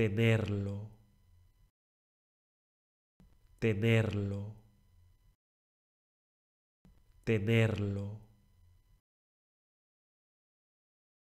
tenerlo, tenerlo, tenerlo.